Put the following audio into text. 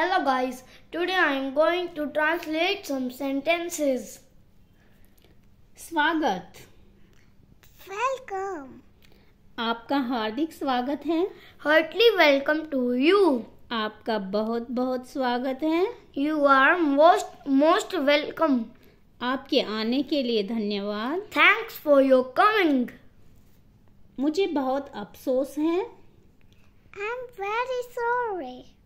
Hello guys, today I am going to translate some sentences. स्वागत welcome आपका हार्दिक स्वागत है हार्टली वेलकम टू यू आपका बहुत बहुत स्वागत है you are most most welcome आपके आने के लिए धन्यवाद थैंक्स फॉर योर कमिंग मुझे बहुत अफसोस है आई एम वेरी सॉरी